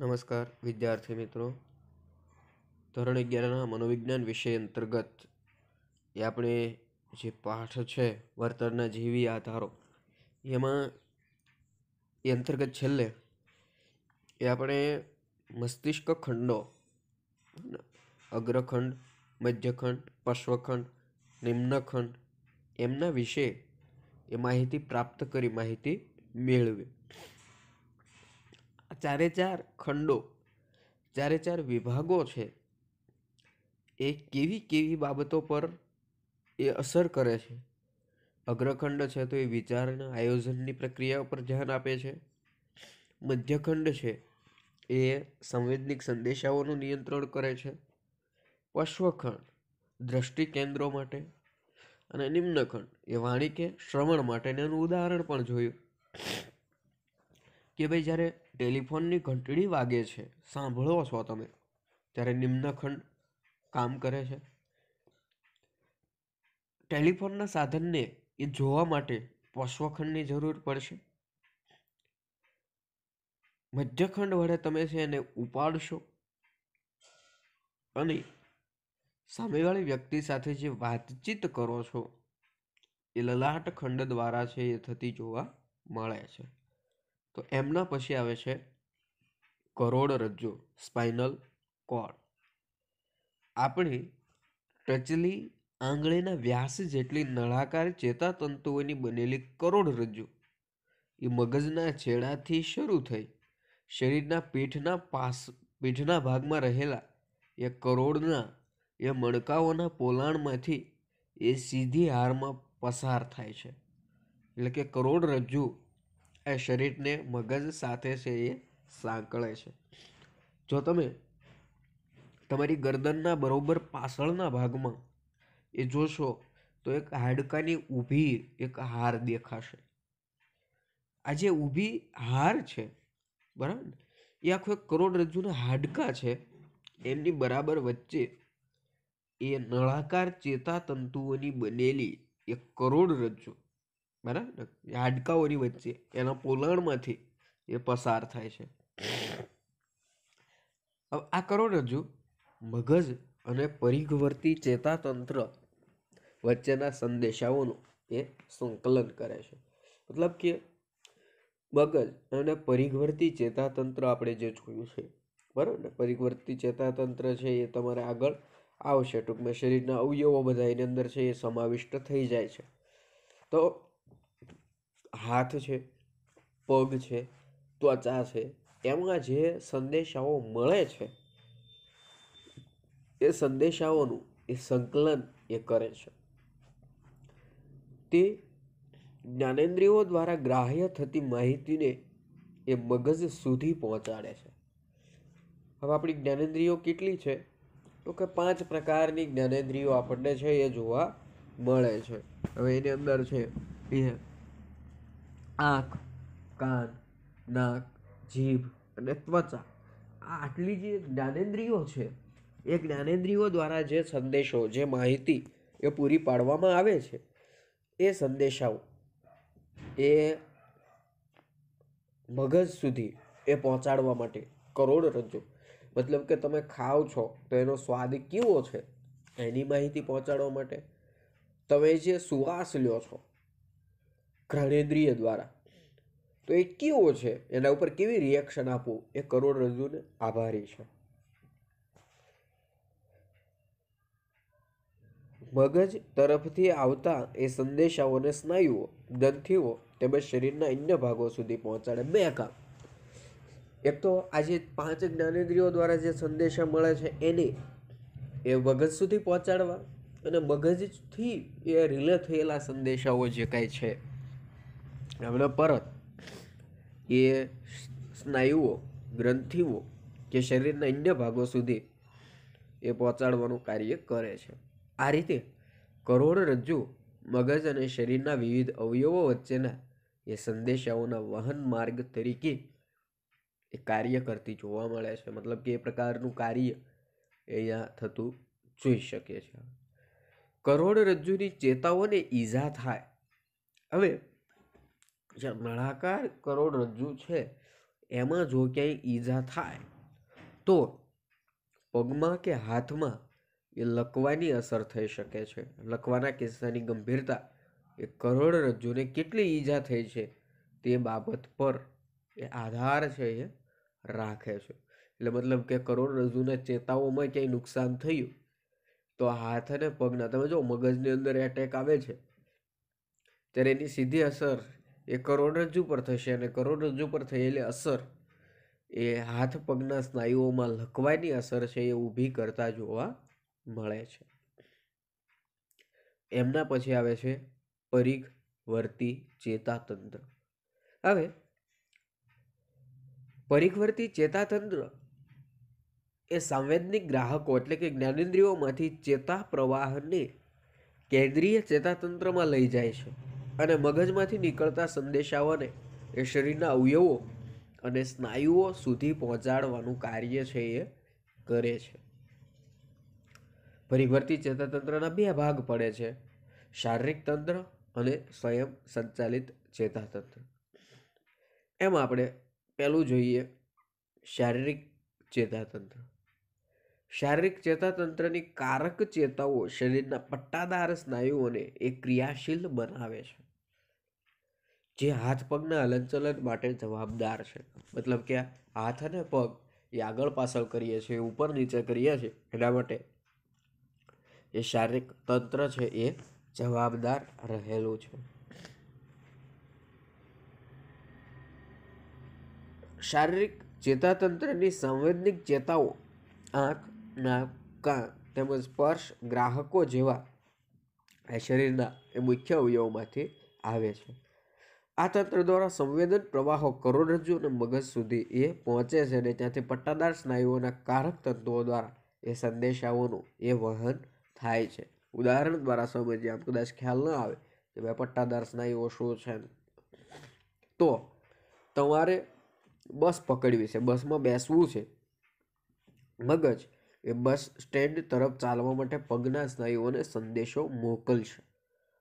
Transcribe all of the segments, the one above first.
નમસ્કાર વિદ્યાર્થી મિત્રો ધોરણ અગિયારના મનોવિજ્ઞાન વિષય અંતર્ગત એ આપણે જે પાઠ છે વર્તનના જીવી આધારો એમાં એ અંતર્ગત છેલ્લે એ આપણે મસ્તિષ્ક ખંડો અગ્રખંડ મધ્યખંડ પશ્વખંડ નિમ્નખંડ એમના વિશે એ માહિતી પ્રાપ્ત કરી માહિતી મેળવી ચારે ચાર ખંડો ચારે ચાર વિભાગો છે એ કેવી કેવી બાબતો પર એ અસર કરે છે અગ્રખંડ છે તો એ વિચારના આયોજનની પ્રક્રિયા ઉપર ધ્યાન આપે છે મધ્યખંડ છે એ સંવેદનિક સંદેશાઓનું નિયંત્રણ કરે છે પશ્વખંડ દ્રષ્ટિ કેન્દ્રો માટે અને નિમ્નખંડ એ વાણી કે શ્રવણ એનું ઉદાહરણ પણ જોયું કે ભાઈ જ્યારે ટેલિફોનની ઘંટડી વાગે છે સાંભળો છો તમે ત્યારે નિમ્નખંડ કામ કરે છે ટેલિફોનના સાધનને એ જોવા માટે પશ્વખંડની જરૂર પડશે મધ્યખંડ વડે તમે છે એને ઉપાડશો અને સામેવાળી વ્યક્તિ સાથે જે વાતચીત કરો છો એ લલાટ ખંડ દ્વારા છે એ થતી જોવા મળે છે તો એમના પછી આવે છે કરોડરજ્જુ સ્પાઇનલ કોર્ડ આપણી ટચલી આંગળીના વ્યાસ જેટલી નળાકાર ચેતાતંતુઓની બનેલી કરોડરજ્જુ એ મગજના છેડાથી શરૂ થઈ શરીરના પીઠના પાસ પીઠના ભાગમાં રહેલા એ કરોડના એ મણકાઓના પોલાણમાંથી એ સીધી હારમાં પસાર થાય છે એટલે કે કરોડરજ્જુ એ શરીરને મગજ સાથે છે એ સાંકળે છે જો તમે તમારી ગરદનના બરોબર પાછળના ભાગમાં એ જોશો તો એક હાડકાની ઊભી એક હાર દેખાશે આ જે ઊભી હાર છે બરાબર એ આખું એક કરોડરજ્જુના હાડકા છે એમની બરાબર વચ્ચે એ નળાકાર ચેતાતંતુઓની બનેલી એક કરોડરજ્જુ બરાબર હાડકાઓની વચ્ચે એના પોલાણમાંથી એ પસાર થાય છે હવે આ કરોડરજ્જુ મગજ અને પરિઘવર્તી ચેતાતંત્ર વચ્ચેના સંદેશાઓનું એ સંકલન કરે છે મતલબ કે મગજ અને પરિઘવર્તી ચેતાતંત્ર આપણે જે જોયું છે બરાબર ને પરિઘવર્તી ચેતાતંત્ર છે એ તમારે આગળ આવશે ટૂંકમાં શરીરના અવયવો બધા એની અંદર છે એ સમાવિષ્ટ થઈ જાય છે તો હાથ છે પગ છે ત્વચા છે એમાં જે સંદેશાઓ મળે છે એ સંદેશાઓનું એ સંકલન એ કરે છે તે જ્ઞાનેન્દ્રિયો દ્વારા ગ્રાહ્ય થતી માહિતીને એ મગજ સુધી પહોંચાડે છે હવે આપણી જ્ઞાનેન્દ્રિયો કેટલી છે તો કે પાંચ પ્રકારની જ્ઞાનેન્દ્રિયો આપણને છે એ જોવા મળે છે હવે એની અંદર છે એ આંખ કાન નાક જીભ અને ત્વચા આ આટલી જે જ્ઞાનેન્દ્રિયો છે એ જ્ઞાનેન્દ્રિયો દ્વારા જે સંદેશો જે માહિતી એ પૂરી પાડવામાં આવે છે એ સંદેશાઓ એ મગજ સુધી એ પહોંચાડવા માટે કરોડરજ્જુ મતલબ કે તમે ખાઓ છો તો એનો સ્વાદ કેવો છે એની માહિતી પહોંચાડવા માટે તમે જે સુવાસ લ્યો છો ઘ્રાણેન્દ્રિય દ્વારા તો એ કેવો છે એના ઉપર કેવી રિએક્શન આપવું એ કરોડરજ્જુને આભારી છે મગજ તરફથી આવતા એ સંદેશાઓને સ્નાયુઓ ગ્રંથિઓ તેમજ શરીરના અન્ય ભાગો સુધી પહોંચાડે બે કામ એક તો આજે પાંચ જ્ઞાનેન્દ્રિયો દ્વારા જે સંદેશા મળે છે એને એ મગજ સુધી પહોંચાડવા અને મગજથી એ રિલે થયેલા સંદેશાઓ જે કાંઈ છે હમણાં પરત એ સ્નાયુઓ ગ્રંથિઓ કે શરીરના અન્ય ભાગો સુધી એ પહોંચાડવાનું કાર્ય કરે છે આ રીતે કરોડરજ્જુ મગજ અને શરીરના વિવિધ અવયવો વચ્ચેના એ સંદેશાઓના વહન માર્ગ તરીકે એ કાર્ય કરતી જોવા મળે છે મતલબ કે એ પ્રકારનું કાર્ય અહીંયા થતું જોઈ શકીએ છીએ કરોડરજ્જુની ચેતાઓને ઈજા થાય હવે જે નળાકાર કરોડરજ્જુ છે એમાં જો ક્યાંય ઈજા થાય તો પગમાં કે હાથમાં એ લકવાની અસર થઈ શકે છે લકવાના કિસ્સાની ગંભીરતા એ કરોડરજ્જુને કેટલી ઈજા થઈ છે તે બાબત પર એ આધાર છે એ રાખે છે એટલે મતલબ કે કરોડરજ્જુના ચેતાઓમાં ક્યાંય નુકસાન થયું તો હાથ અને પગના તમે જો મગજની અંદર એટેક આવે છે ત્યારે એની સીધી અસર એ કરોડરજ્જુ પર થશે અને કરોડરજ્જુ પર થયેલી અસર એ હાથ પગના સ્નાયુઓમાં લકવાની અસર છે એ ઊભી કરતા જોવા મળે છે એમના પછી આવે છે પરિઘ વર્તી ચેતાતંત્ર હવે પરિઘવર્તી ચેતાતંત્ર એ સાંવેદનિક ગ્રાહકો એટલે કે જ્ઞાનેન્દ્રિયોમાંથી ચેતા પ્રવાહને કેન્દ્રીય ચેતાતંત્રમાં લઈ જાય છે અને મગજમાંથી નીકળતા સંદેશાઓને એ શરીરના અવયવો અને સ્નાયુઓ સુધી પહોંચાડવાનું કાર્ય છે એ કરે છે પરિભરતી ચેતાતંત્રના બે ભાગ પડે છે શારીરિક તંત્ર અને સ્વયં સંચાલિત ચેતાતંત્ર એમ આપણે પહેલું જોઈએ શારીરિક ચેતાતંત્ર શારીરિક ચેતાતંત્રની કારક ચેતાઓ શરીરના પટ્ટાદાર સ્નાયુઓને એ ક્રિયાશીલ બનાવે છે જે હાથ પગના હલનચલન માટે જવાબદાર છે મતલબ કે હાથ અને પગ એ આગળ પાછળ કરીએ છીએ ઉપર નીચે કરીએ છીએ એના માટે એ શારીરિક તંત્ર છે એ જવાબદાર રહેલું છે શારીરિક ચેતાતંત્રની સંવેદનિક ચેતાઓ આંખ નાક કાન તેમજ સ્પર્શ ગ્રાહકો જેવા શરીરના એ મુખ્ય અવયવોમાંથી આવે છે આ તંત્ર દ્વારા સંવેદન પ્રવાહો કરોડરજ્જુ અને મગજ સુધી એ પહોંચે છે અને ત્યાંથી પટ્ટાદાર સ્નાયુઓના કારક તત્વો દ્વારા એ સંદેશાઓનું એ વહન થાય છે ઉદાહરણ દ્વારા સમજીએ આમ કદાચ ખ્યાલ ન આવે કે ભાઈ પટ્ટાદાર સ્નાયુઓ શું છે તો તમારે બસ પકડવી છે બસમાં બેસવું છે મગજ એ બસ સ્ટેન્ડ તરફ ચાલવા માટે પગના સ્નાયુઓને સંદેશો મોકલશે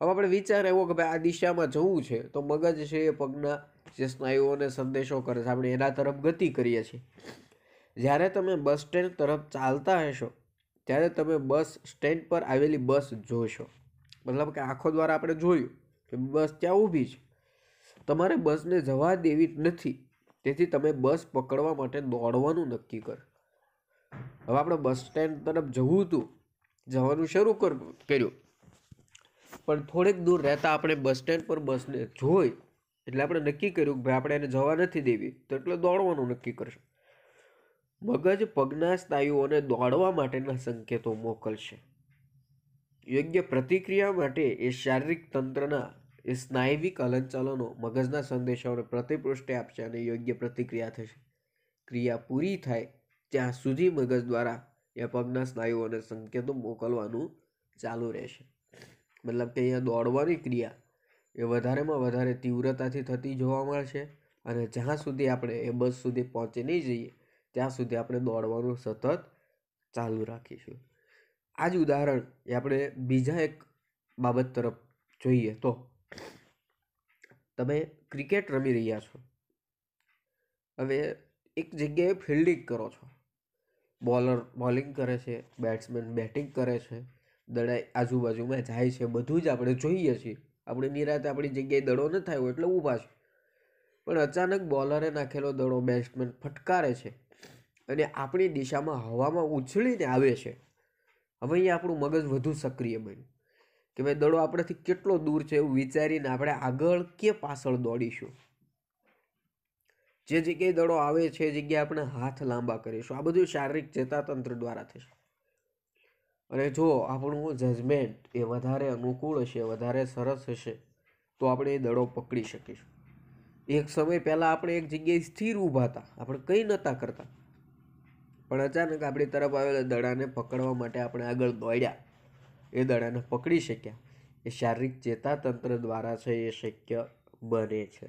હવે આપણે વિચાર એવો કે ભાઈ આ દિશામાં જવું છે તો મગજ છે એ પગના જે સ્નાયુઓને સંદેશો કરે છે આપણે એના તરફ ગતિ કરીએ છીએ જ્યારે તમે બસ સ્ટેન્ડ તરફ ચાલતા હશો ત્યારે તમે બસ સ્ટેન્ડ પર આવેલી બસ જોશો મતલબ કે આંખો દ્વારા આપણે જોયું કે બસ ત્યાં ઊભી છે તમારે બસને જવા દેવી નથી તેથી તમે બસ પકડવા માટે દોડવાનું નક્કી કર હવે આપણે બસ સ્ટેન્ડ તરફ જવું હતું જવાનું શરૂ કર્યું પણ થોડેક દૂર રહેતા આપણે બસ સ્ટેન્ડ પર બસને જોઈ એટલે આપણે નક્કી કર્યું કે ભાઈ આપણે એને જવા નથી દેવી તો એટલે દોડવાનું નક્કી કરશું મગજ પગના સ્નાયુઓને દોડવા માટેના સંકેતો મોકલશે યોગ્ય પ્રતિક્રિયા માટે એ શારીરિક તંત્રના એ સ્નાયવિક હલનચલનો મગજના સંદેશાઓને પ્રતિપૃષ્ઠે આપશે અને યોગ્ય પ્રતિક્રિયા થશે ક્રિયા પૂરી થાય ત્યાં સુધી મગજ દ્વારા એ પગના સ્નાયુઓને સંકેતો મોકલવાનું ચાલુ રહેશે મતલબ કે અહીંયા દોડવાની ક્રિયા એ વધારેમાં વધારે તીવ્રતાથી થતી જોવા મળશે અને જ્યાં સુધી આપણે એ બસ સુધી પહોંચી નહીં જઈએ ત્યાં સુધી આપણે દોડવાનું સતત ચાલુ રાખીશું આ જ ઉદાહરણ એ આપણે બીજા એક બાબત તરફ જોઈએ તો તમે ક્રિકેટ રમી રહ્યા છો હવે એક જગ્યાએ ફિલ્ડિંગ કરો છો બોલર બોલિંગ કરે છે બેટ્સમેન બેટિંગ કરે છે દડાઈ આજુબાજુમાં જાય છે બધું જ આપણે જોઈએ છીએ આપણે નિરાત આપણી જગ્યાએ દડો ન થાય હોય એટલે ઊભા છે પણ અચાનક બોલરે નાખેલો દડો બેટ્સમેન ફટકારે છે અને આપણી દિશામાં હવામાં ઉછળીને આવે છે હવે અહીંયા આપણું મગજ વધુ સક્રિય બન્યું કે ભાઈ દડો આપણાથી કેટલો દૂર છે એવું વિચારીને આપણે આગળ કે પાછળ દોડીશું જે જગ્યાએ દડો આવે છે જગ્યાએ આપણે હાથ લાંબા કરીશું આ બધું શારીરિક ચેતાતંત્ર દ્વારા થશે અને જો આપણું જજમેન્ટ એ વધારે અનુકૂળ હશે વધારે સરસ હશે તો આપણે એ દડો પકડી શકીશું એક સમય પહેલાં આપણે એક જગ્યાએ સ્થિર ઊભા હતા આપણે કંઈ નહોતા કરતા પણ અચાનક આપણી તરફ આવેલા દડાને પકડવા માટે આપણે આગળ દોડ્યા એ દડાને પકડી શક્યા એ શારીરિક ચેતાતંત્ર દ્વારા છે એ શક્ય બને છે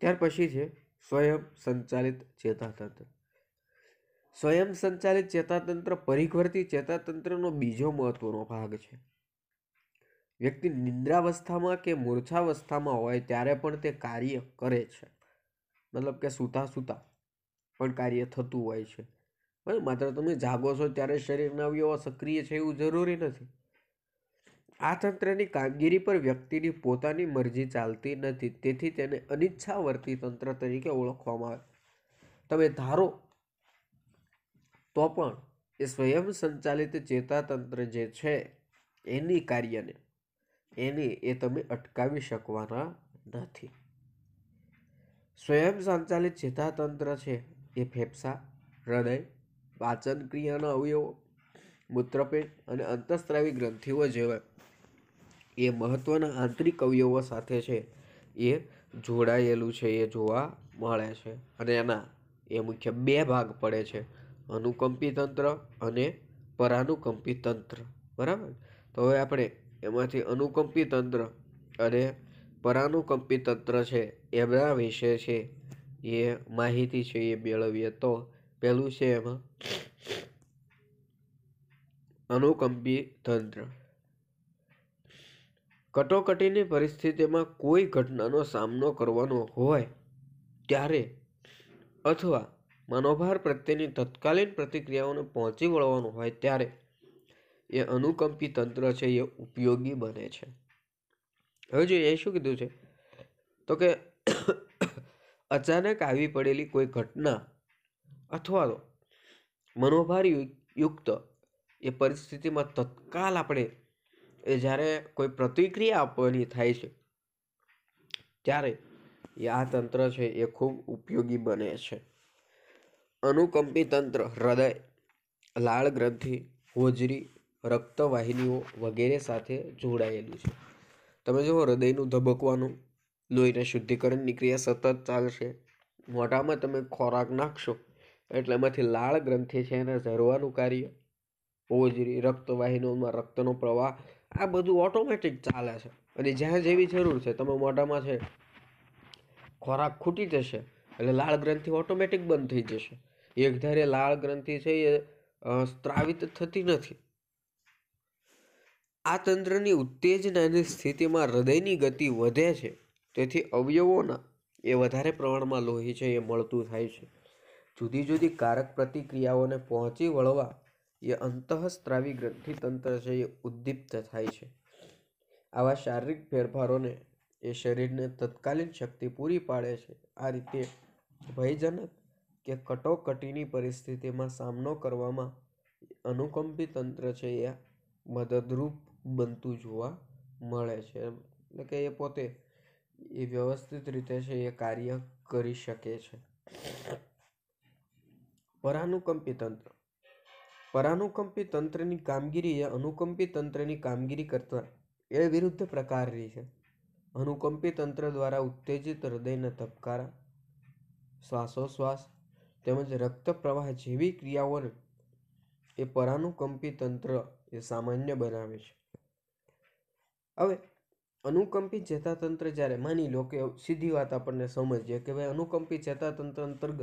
ત્યાર પછી છે સ્વયં સંચાલિત ચેતાતંત્ર સ્વયં સંચાલિત ચેતાતંત્ર પરિઘવર્તી ચેતાતંત્રનો બીજો મહત્વનો ભાગ છે વ્યક્તિ નિંદ્રાવસ્થામાં કે મૂર્છાવસ્થામાં હોય ત્યારે પણ તે કાર્ય કરે છે મતલબ કે સૂતા સૂતા પણ કાર્ય થતું હોય છે પણ માત્ર તમે જાગો છો ત્યારે શરીરના અવયવો સક્રિય છે એવું જરૂરી નથી આ તંત્રની કામગીરી પર વ્યક્તિની પોતાની મરજી ચાલતી નથી તેથી તેને અનિચ્છાવર્તી તંત્ર તરીકે ઓળખવામાં આવે તમે ધારો તો પણ એ સ્વયં સંચાલિત ચેતાતંત્ર જે છે એની કાર્યને એને એ તમે અટકાવી શકવાના નથી સ્વયં સંચાલિત ચેતાતંત્ર છે એ ફેફસા હૃદય પાચન ક્રિયાના અવયવો મૂત્રપેટ અને અંતઃસ્ત્રાવી ગ્રંથિઓ જેવા એ મહત્ત્વના આંતરિક અવયવો સાથે છે એ જોડાયેલું છે એ જોવા મળે છે અને એના એ મુખ્ય બે ભાગ પડે છે અનુકંપી તંત્ર અને પરાનુકંપી તંત્ર બરાબર તો હવે આપણે એમાંથી અનુકંપી તંત્ર અને પરાનુકંપી તંત્ર છે એમના વિશે છે એ માહિતી છે એ મેળવીએ તો પહેલું છે એમાં અનુકંપી તંત્ર કટોકટીની પરિસ્થિતિમાં કોઈ ઘટનાનો સામનો કરવાનો હોય ત્યારે અથવા મનોભાર પ્રત્યેની તત્કાલીન પ્રતિક્રિયાઓને પહોંચી વળવાનું હોય ત્યારે એ અનુકંપી તંત્ર છે એ ઉપયોગી બને છે હવે જોઈએ એ શું કીધું છે તો કે અચાનક આવી પડેલી કોઈ ઘટના અથવા તો મનોભાર યુક્ત એ પરિસ્થિતિમાં તત્કાલ આપણે એ જ્યારે કોઈ પ્રતિક્રિયા આપવાની થાય છે ત્યારે એ આ તંત્ર છે એ ખૂબ ઉપયોગી બને છે અનુકંપી તંત્ર હૃદય લાળ ગ્રંથિ હોજરી રક્તવાહિનીઓ વગેરે સાથે જોડાયેલું છે તમે જુઓ હૃદયનું ધબકવાનું લોહીને શુદ્ધિકરણની ક્રિયા સતત ચાલશે મોઢામાં તમે ખોરાક નાખશો એટલે એમાંથી લાળ ગ્રંથિ છે એને ઝરવાનું કાર્ય હોજરી રક્તવાહિનીઓમાં રક્તનો પ્રવાહ આ બધું ઓટોમેટિક ચાલે છે અને જ્યાં જેવી જરૂર છે તમે મોઢામાં છે ખોરાક ખૂટી જશે એટલે લાળ ગ્રંથિ ઓટોમેટિક બંધ થઈ જશે એકધારે લાળ ગ્રંથિ છે એ સ્ત્રાવિત થતી નથી આ તંત્રની ઉત્તેજનાની સ્થિતિમાં હૃદયની ગતિ વધે છે તેથી અવયવોના એ વધારે પ્રમાણમાં લોહી છે એ મળતું થાય છે જુદી જુદી કારક પ્રતિક્રિયાઓને પહોંચી વળવા એ અંતઃસ્ત્રાવી ગ્રંથિ તંત્ર છે એ ઉદ્દીપ્ત થાય છે આવા શારીરિક ફેરફારોને એ શરીરને તત્કાલીન શક્તિ પૂરી પાડે છે આ રીતે ભયજનક કે કટોકટીની પરિસ્થિતિમાં સામનો કરવામાં અનુકંપી તંત્ર છે એ મદદરૂપ બનતું જોવા મળે છે એટલે કે એ પોતે એ વ્યવસ્થિત રીતે છે એ કાર્ય કરી શકે છે પરાનુકંપી તંત્ર પરાનુકંપી તંત્રની કામગીરી એ અનુકંપી તંત્રની કામગીરી કરતાં એ વિરુદ્ધ પ્રકારની છે અનુકંપી તંત્ર દ્વારા ઉત્તેજિત હૃદયના ધબકારા શ્વાસોશ્વાસ તેમજ રક્ત પ્રવાહ જેવી ક્રિયાઓને એ પરાનુકંપી તંત્ર એ સામાન્ય બનાવે છે હવે અનુકંપી ચેતાતંત્ર જ્યારે માની લો કે સીધી વાત આપણને સમજીએ કે ભાઈ અનુકંપી ચેતાતંત્ર અંતર્ગત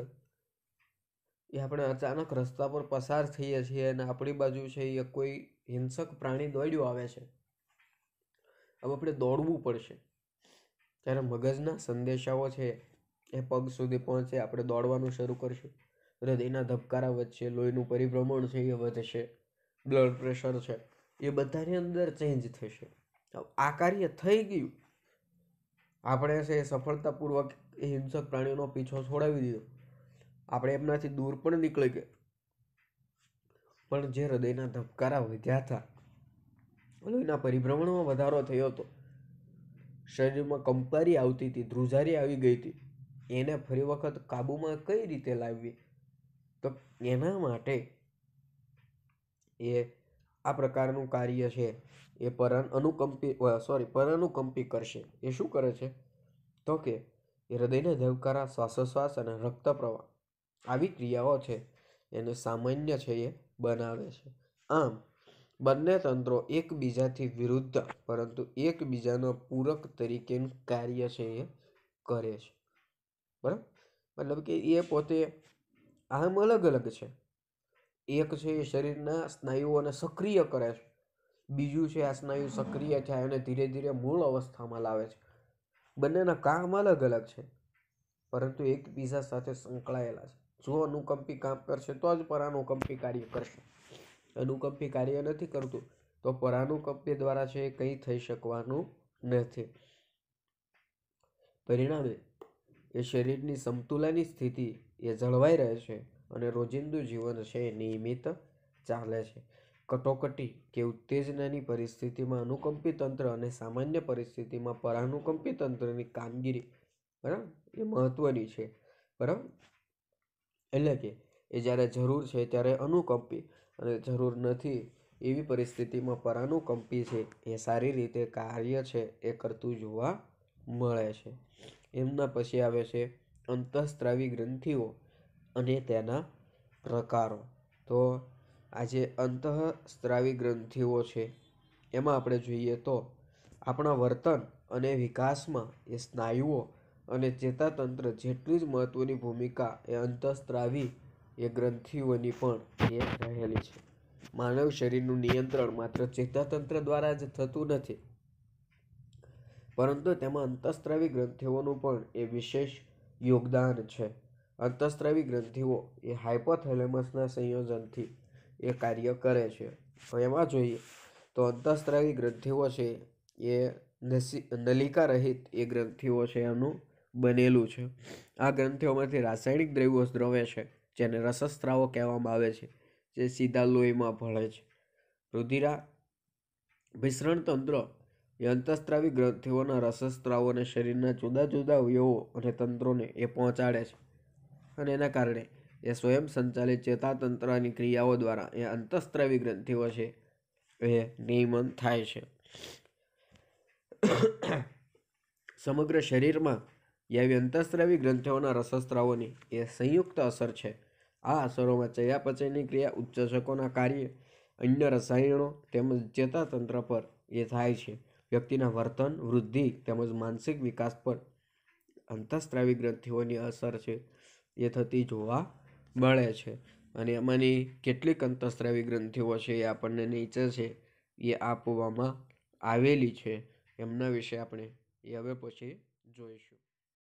એ આપણે અચાનક રસ્તા પર પસાર થઈએ છીએ અને આપણી બાજુ છે એ કોઈ હિંસક પ્રાણી દોડ્યું આવે છે હવે આપણે દોડવું પડશે ત્યારે મગજના સંદેશાઓ છે એ પગ સુધી પહોંચે આપણે દોડવાનું શરૂ કરીશું હૃદયના ધબકારા વધશે લોહીનું પરિભ્રમણ છે એ વધશે બ્લડ પ્રેશર છે એ બધાની અંદર ચેન્જ થશે આ કાર્ય થઈ ગયું આપણે છે સફળતાપૂર્વક એ હિંસક પ્રાણીઓનો પીછો છોડાવી દીધો આપણે એમનાથી દૂર પણ નીકળી ગયા પણ જે હૃદયના ધબકારા વધ્યા હતા લોહીના પરિભ્રમણમાં વધારો થયો હતો શરીરમાં કંપારી આવતી હતી ધ્રુજારી આવી ગઈ હતી એને ફરી વખત કાબૂમાં કઈ રીતે લાવવી તો એના માટે એ આ પ્રકારનું કાર્ય છે એ પરન અનુકંપી સોરી પરનુકંપી કરશે એ શું કરે છે તો કે એ હૃદયના ધબકારા શ્વાસોશ્વાસ અને રક્તપ્રવાહ આવી ક્રિયાઓ છે એને સામાન્ય છે એ બનાવે છે આમ બંને તંત્રો એકબીજાથી વિરુદ્ધ પરંતુ એકબીજાના પૂરક તરીકેનું કાર્ય છે એ કરે છે બરાબર મતલબ કે એ પોતે આમ અલગ અલગ છે એક છે એ શરીરના સ્નાયુઓને સક્રિય કરે છે બીજું છે આ સ્નાયુ સક્રિય થાય અને ધીરે ધીરે મૂળ અવસ્થામાં લાવે છે બંનેના કામ અલગ અલગ છે પરંતુ એકબીજા સાથે સંકળાયેલા છે જો અનુકંપી કામ કરશે તો જ પરાનુકંપી કાર્ય કરશે અનુકંપી કાર્ય નથી કરતું તો પરાનુકંપી દ્વારા છે એ કંઈ થઈ શકવાનું નથી પરિણામે એ શરીરની સમતુલાની સ્થિતિ એ જળવાઈ રહે છે અને રોજિંદુ જીવન છે એ નિયમિત ચાલે છે કટોકટી કે ઉત્તેજનાની પરિસ્થિતિમાં અનુકંપી તંત્ર અને સામાન્ય પરિસ્થિતિમાં પરાનુકંપી તંત્રની કામગીરી બરાબર એ મહત્ત્વની છે બરાબર એટલે કે એ જ્યારે જરૂર છે ત્યારે અનુકંપી અને જરૂર નથી એવી પરિસ્થિતિમાં પરાનુકંપી છે એ સારી રીતે કાર્ય છે એ કરતું જોવા મળે છે એમના પછી આવે છે અંતઃસ્ત્રાવી ગ્રંથિઓ અને તેના પ્રકારો તો આજે અંતઃસ્ત્રાવી ગ્રંથિઓ છે એમાં આપણે જોઈએ તો આપણા વર્તન અને વિકાસમાં એ સ્નાયુઓ અને ચેતાતંત્ર જેટલી જ મહત્ત્વની ભૂમિકા એ અંતઃસ્ત્રાવી એ ગ્રંથિઓની પણ એ રહેલી છે માનવ શરીરનું નિયંત્રણ માત્ર ચેતાતંત્ર દ્વારા જ થતું નથી પરંતુ તેમાં અંતઃસ્ત્રાવી ગ્રંથિઓનું પણ એ વિશેષ યોગદાન છે અંતઃસ્ત્રાવી ગ્રંથિઓ એ હાઇપોથેલેમસના સંયોજનથી એ કાર્ય કરે છે એમાં જોઈએ તો અંતઃસ્ત્રાવી ગ્રંથિઓ છે એ નલિકા રહિત એ ગ્રંથિઓ છે એનું બનેલું છે આ ગ્રંથિઓમાંથી રાસાયણિક દ્રવ્યો સ્ત્રવે છે જેને રસસ્ત્રાવો કહેવામાં આવે છે જે સીધા લોહીમાં ભળે છે રુધિરા મિશ્રણ તંત્ર એ અંતઃસ્ત્રાવી ગ્રંથિઓના અને શરીરના જુદા જુદા અવયવો અને તંત્રોને એ પહોંચાડે છે અને એના કારણે એ સ્વયં સંચાલિત ચેતાતંત્રની ક્રિયાઓ દ્વારા એ અંતઃસ્ત્રાવી ગ્રંથિઓ છે એ નિયમન થાય છે સમગ્ર શરીરમાં યાવી અંતઃસ્ત્રાવી ગ્રંથિઓના રસસ્ત્રાવોની એ સંયુક્ત અસર છે આ અસરોમાં ચયાપચયની ક્રિયા ઉચ્ચસકોના કાર્ય અન્ય રસાયણો તેમજ ચેતાતંત્ર પર એ થાય છે વ્યક્તિના વર્તન વૃદ્ધિ તેમજ માનસિક વિકાસ પર અંતઃસ્ત્રાવી ગ્રંથિઓની અસર છે એ થતી જોવા મળે છે અને એમાંની કેટલીક અંતઃસ્ત્રાવી ગ્રંથિઓ છે એ આપણને નીચે છે એ આપવામાં આવેલી છે એમના વિશે આપણે એ હવે પછી જોઈશું